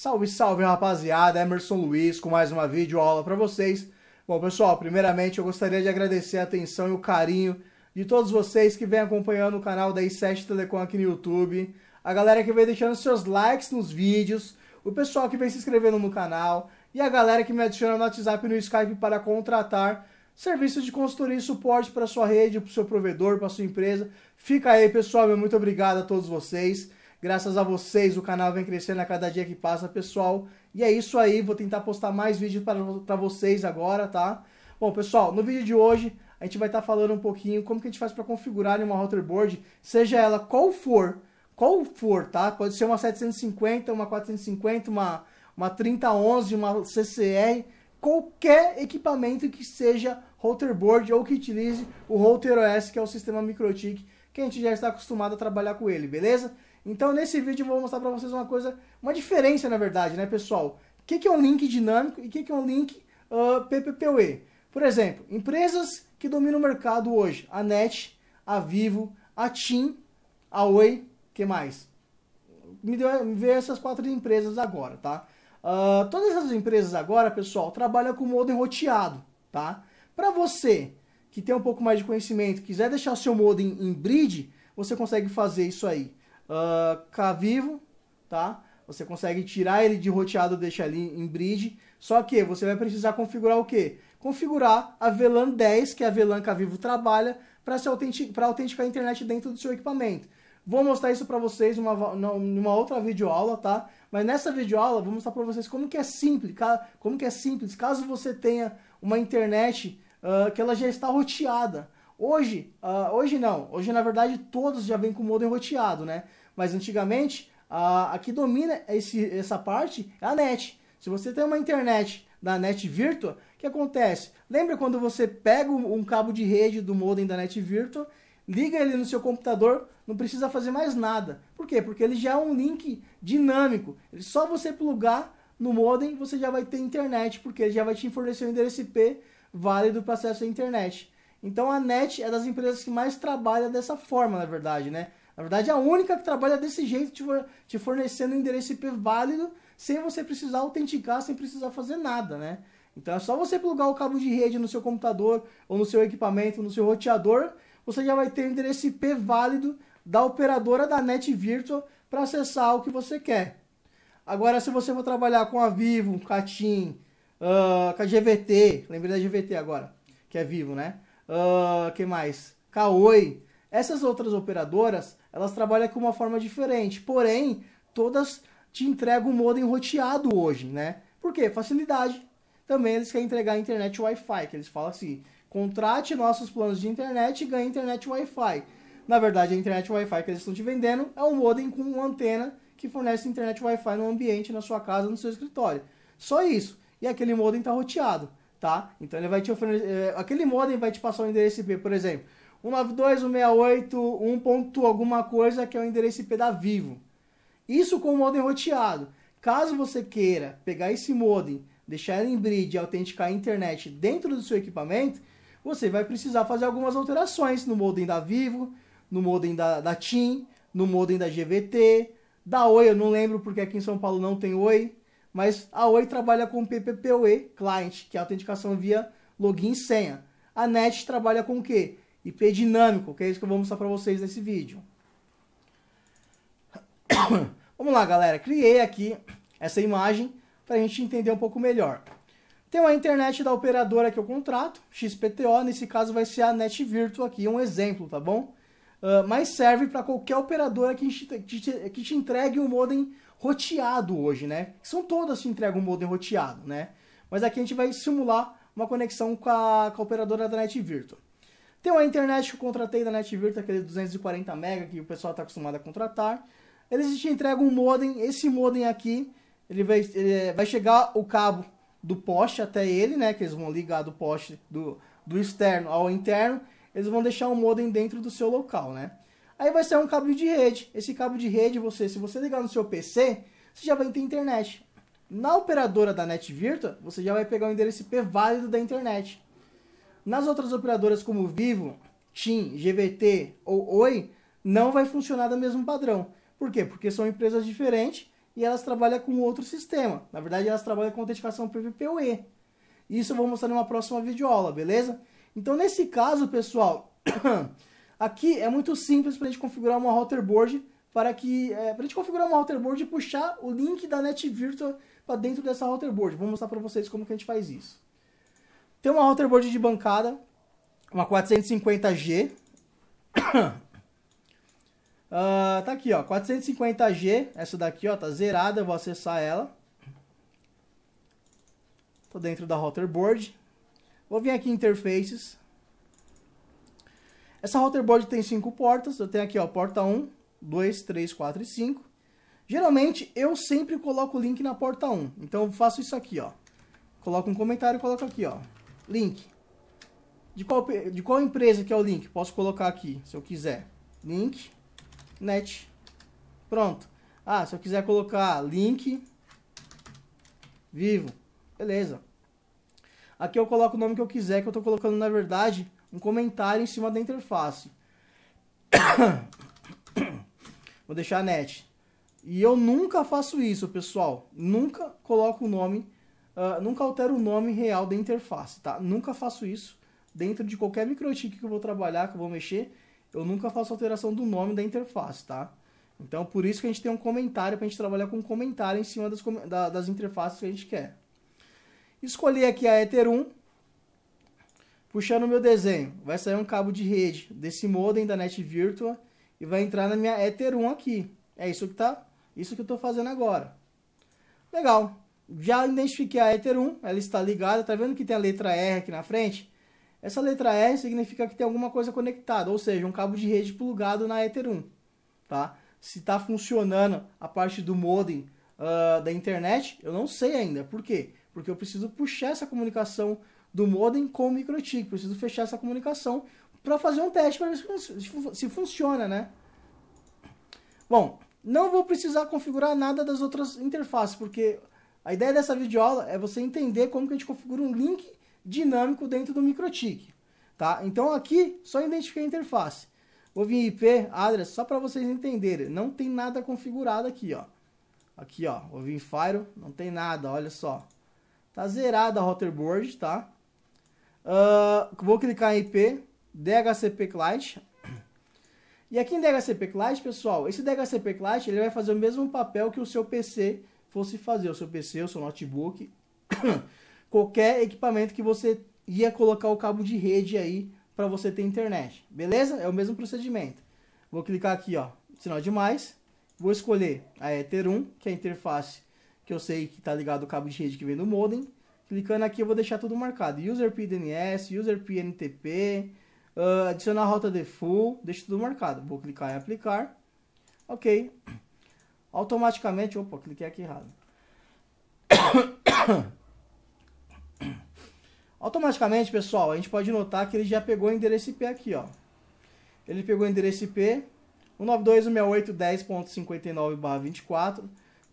Salve, salve, rapaziada! Emerson Luiz com mais uma vídeo aula para vocês. Bom, pessoal, primeiramente eu gostaria de agradecer a atenção e o carinho de todos vocês que vem acompanhando o canal da i7 Telecom aqui no YouTube, a galera que vem deixando seus likes nos vídeos, o pessoal que vem se inscrevendo no canal e a galera que me adiciona no WhatsApp e no Skype para contratar serviços de consultoria e suporte para sua rede, para o seu provedor, para sua empresa. Fica aí, pessoal, meu muito obrigado a todos vocês. Graças a vocês, o canal vem crescendo a cada dia que passa, pessoal. E é isso aí, vou tentar postar mais vídeos para vocês agora, tá? Bom, pessoal, no vídeo de hoje a gente vai estar tá falando um pouquinho como que a gente faz para configurar uma routerboard, seja ela qual for, qual for, tá? Pode ser uma 750, uma 450, uma, uma 3011, uma CCR, qualquer equipamento que seja routerboard ou que utilize o router OS, que é o sistema MikroTik, que a gente já está acostumado a trabalhar com ele, beleza? Então nesse vídeo eu vou mostrar para vocês uma coisa, uma diferença na verdade, né pessoal? O que, é um link dinâmico e o que, é um link uh, PPPoE? Por exemplo, empresas que dominam o mercado hoje, a NET, a Vivo, a TIM, a Oi, que mais? Me, deu, me veio essas quatro empresas agora, tá? Uh, todas essas empresas agora, pessoal, trabalham com modem roteado, tá? Para você que tem um pouco mais de conhecimento, quiser deixar o seu modem em bridge, você consegue fazer isso aí uh, vivo tá? Você consegue tirar ele de roteado e deixar ele em bridge. Só que você vai precisar configurar o quê? Configurar a VLAN 10, que é a VLAN que a Vivo trabalha, para autenticar, autenticar a internet dentro do seu equipamento. Vou mostrar isso para vocês numa, numa outra videoaula, tá? Mas nessa videoaula vou mostrar para vocês como que é simples, como que é simples, caso você tenha uma internet uh, que ela já está roteada Hoje, uh, hoje não. Hoje, na verdade, todos já vêm com o modem roteado, né? Mas antigamente, uh, a que domina esse, essa parte é a net. Se você tem uma internet da net virtua, o que acontece? Lembra quando você pega um cabo de rede do modem da net virtua, liga ele no seu computador, não precisa fazer mais nada. Por quê? Porque ele já é um link dinâmico. Ele só você plugar no modem, você já vai ter internet, porque ele já vai te fornecer um endereço IP válido para acesso à internet. Então a NET é das empresas que mais trabalha dessa forma, na verdade, né? Na verdade, é a única que trabalha desse jeito, te fornecendo um endereço IP válido, sem você precisar autenticar, sem precisar fazer nada, né? Então é só você plugar o cabo de rede no seu computador, ou no seu equipamento, no seu roteador, você já vai ter endereço IP válido da operadora da NET Virtual para acessar o que você quer. Agora, se você for trabalhar com a Vivo, com a TIM, uh, com a GVT, lembrei da GVT agora, que é Vivo, né? uh, que mais? Kaoi. Essas outras operadoras, elas trabalham com uma forma diferente, porém, todas te entregam um modem roteado hoje, né? Por quê? Facilidade. Também eles querem entregar a internet Wi-Fi, que eles falam assim, contrate nossos planos de internet e ganhe internet Wi-Fi. Na verdade, a internet Wi-Fi que eles estão te vendendo é um modem com uma antena que fornece internet Wi-Fi no ambiente, na sua casa, no seu escritório. Só isso. E aquele modem está roteado tá? Então ele vai te oferecer, é, aquele modem vai te passar o endereço IP, por exemplo, 192.168.1. alguma coisa que é o endereço IP da Vivo. Isso com o modem roteado. Caso você queira pegar esse modem, deixar ele em bridge e autenticar a internet dentro do seu equipamento, você vai precisar fazer algumas alterações no modem da Vivo, no modem da, da TIM, no modem da GVT, da Oi, eu não lembro porque aqui em São Paulo não tem Oi, mas a Oi trabalha com PPPoE client, que é autenticação via login e senha. A NET trabalha com o quê? IP dinâmico, que é isso que eu vou mostrar para vocês nesse vídeo. Vamos lá, galera. Criei aqui essa imagem para a gente entender um pouco melhor. Tem uma internet da operadora que eu contrato, XPTO, nesse caso vai ser a Net Virtual aqui, um exemplo, tá bom? Ah, mas serve para qualquer operadora que te, que, te, entregue um modem roteado hoje, né? São todas que entregam um modem roteado, né? Mas aqui a gente vai simular uma conexão com a, com a operadora da NetVirtua. Tem uma internet que eu contratei da NetVirtua, aquele 240 mega que o pessoal está acostumado a contratar. Eles te entregam um modem, esse modem aqui, ele vai, ele é, vai chegar o cabo do poste até ele, né? Que eles vão ligar do poste do, do externo ao interno eles vão deixar o modem dentro do seu local, né? Aí vai sair um cabo de rede. Esse cabo de rede, você, se você ligar no seu PC, você já vai ter internet. Na operadora da NetVirtua, você já vai pegar o endereço IP válido da internet. Nas outras operadoras como Vivo, TIM, GVT ou Oi, não vai funcionar do mesmo padrão. Por quê? Porque são empresas diferentes e elas trabalham com outro sistema. Na verdade, elas trabalham com autenticação PVPoE. Isso eu vou mostrar em uma próxima videoaula, beleza? Então, nesse caso, pessoal, aqui é muito simples para a gente configurar uma router board para que é, a gente configurar uma router board e puxar o link da NetVirtual para dentro dessa router board. Vou mostrar para vocês como que a gente faz isso. Tem uma router board de bancada, uma 450G. Uh, ah, tá aqui, ó, 450G, essa daqui, ó, tá zerada, eu vou acessar ela. Tô dentro da router board. Vou vir aqui em interfaces. Essa routerboard tem cinco portas. Eu tenho aqui, ó, porta 1, 2, 3, 4 e 5. Geralmente, eu sempre coloco o link na porta 1. Então, eu faço isso aqui, ó. Coloco um comentário e coloco aqui, ó. Link. De qual, de qual empresa que é o link? Posso colocar aqui, se eu quiser. Link, net. Pronto. Ah, se eu quiser colocar link, vivo. Beleza. Aqui eu coloco o nome que eu quiser, que eu estou colocando, na verdade, um comentário em cima da interface. Vou deixar net. E eu nunca faço isso, pessoal. Nunca coloco o nome, uh, nunca altero o nome real da interface, tá? Nunca faço isso dentro de qualquer microtik que eu vou trabalhar, que eu vou mexer. Eu nunca faço alteração do nome da interface, tá? Então, por isso que a gente tem um comentário, para a gente trabalhar com um comentário em cima das, das interfaces que a gente quer. Escolhi aqui a Ether 1. Puxando o meu desenho, vai sair um cabo de rede desse modem da Net Virtua e vai entrar na minha Ether 1 aqui. É isso que tá, isso que eu estou fazendo agora. Legal. Já identifiquei a Ether 1, ela está ligada, Está vendo que tem a letra R aqui na frente? Essa letra R significa que tem alguma coisa conectada, ou seja, um cabo de rede plugado na Ether 1, tá? Se está funcionando a parte do modem uh, da internet, eu não sei ainda. Por quê? Porque eu preciso puxar essa comunicação do modem com o microtik. Preciso fechar essa comunicação para fazer um teste para ver se, fun se, funciona, né? Bom, não vou precisar configurar nada das outras interfaces, porque a ideia dessa videoaula é você entender como que a gente configura um link dinâmico dentro do MikroTik. Tá? Então aqui, só identifiquei a interface. Vou vir IP, address, só para vocês entenderem. Não tem nada configurado aqui, ó. Aqui, ó. Vou vir Fire, não tem nada, olha só. Tá zerada a board tá? Uh, vou clicar em IP, DHCP Client. E aqui em DHCP Client, pessoal, esse DHCP Client ele vai fazer o mesmo papel que o seu PC fosse fazer, o seu PC, o seu notebook, qualquer equipamento que você ia colocar o cabo de rede aí para você ter internet, beleza? É o mesmo procedimento. Vou clicar aqui, ó, sinal de mais, vou escolher a Ether 1, que é a interface que eu sei que está ligado o cabo de rede que vem do modem. Clicando aqui eu vou deixar tudo marcado. User PDNS, User PNTP, uh, ah, adicionar rota default, deixa tudo marcado. Vou clicar em aplicar. Ok. Automaticamente, opa, cliquei aqui errado. Automaticamente, pessoal, a gente pode notar que ele já pegou o endereço IP aqui, ó. Ele pegou o endereço IP 192.168.10.59/24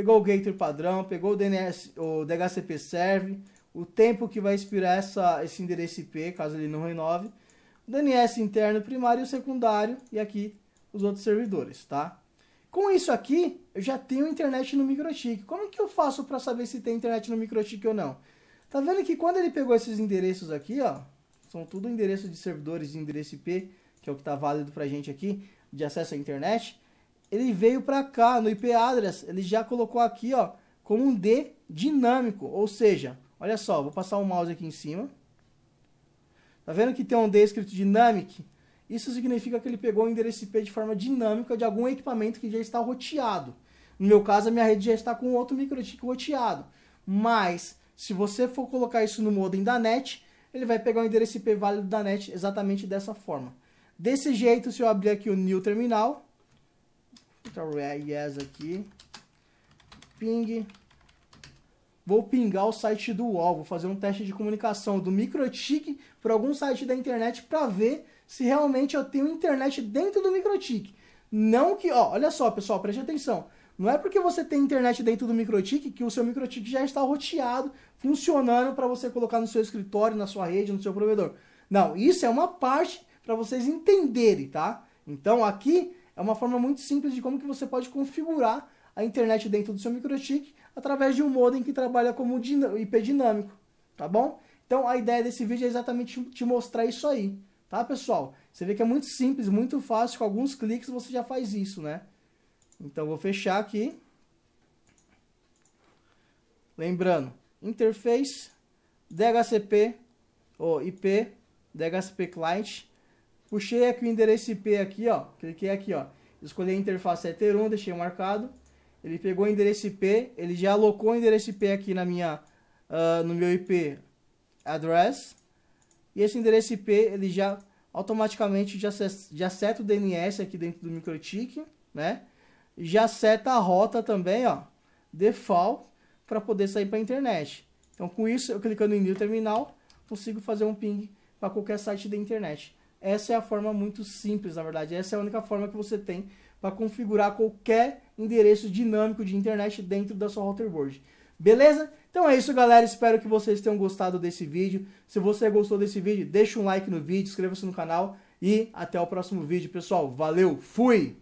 pegou o Gator padrão, pegou o DNS, o DHCP serve, o tempo que vai expirar essa, esse endereço IP, caso ele não renove, o DNS interno primário e o secundário, e aqui os outros servidores, tá? Com isso aqui, eu já tenho internet no microchip. Como que eu faço para saber se tem internet no microchip ou não? Tá vendo que quando ele pegou esses endereços aqui, ó, são tudo endereço de servidores de endereço IP, que é o que está válido para a gente aqui, de acesso à internet, ele veio para cá no IP address, ele já colocou aqui, ó, como um D dinâmico, ou seja, olha só, vou passar o mouse aqui em cima. Tá vendo que tem um D escrito dynamic? Isso significa que ele pegou o endereço IP de forma dinâmica de algum equipamento que já está roteado. No meu caso, a minha rede já está com outro microchip roteado. Mas, se você for colocar isso no modem da NET, ele vai pegar o endereço IP válido da NET exatamente dessa forma. Desse jeito, se eu abrir aqui o New Terminal, então, é yes aqui. Ping. Vou pingar o site do UOL, vou fazer um teste de comunicação do MicroTik para algum site da internet para ver se realmente eu tenho internet dentro do MicroTik. Não que, ó, olha só, pessoal, preste atenção. Não é porque você tem internet dentro do MicroTik que o seu MicroTik já está roteado, funcionando para você colocar no seu escritório, na sua rede, no seu provedor. Não, isso é uma parte para vocês entenderem, tá? Então aqui é uma forma muito simples de como que você pode configurar a internet dentro do seu microchip através de um modem que trabalha como IP dinâmico, tá bom? Então a ideia desse vídeo é exatamente te mostrar isso aí, tá pessoal? Você vê que é muito simples, muito fácil, com alguns cliques você já faz isso, né? Então vou fechar aqui. Lembrando, interface, DHCP, ou IP, DHCP client, Puxei aqui o endereço IP aqui, ó. Cliquei aqui, ó. Escolhi a interface Ether 1, deixei marcado. Ele pegou o endereço IP, ele já alocou o endereço IP aqui na minha, uh, no meu IP address. E esse endereço IP, ele já automaticamente já, já seta o DNS aqui dentro do MikroTik, né? Já seta a rota também, ó, default, para poder sair para a internet. Então, com isso, eu clicando em New Terminal, consigo fazer um ping para qualquer site da internet. Essa é a forma muito simples, na verdade. Essa é a única forma que você tem para configurar qualquer endereço dinâmico de internet dentro da sua routerboard. Beleza? Então é isso, galera. Espero que vocês tenham gostado desse vídeo. Se você gostou desse vídeo, deixa um like no vídeo, inscreva-se no canal e até o próximo vídeo, pessoal. Valeu, fui!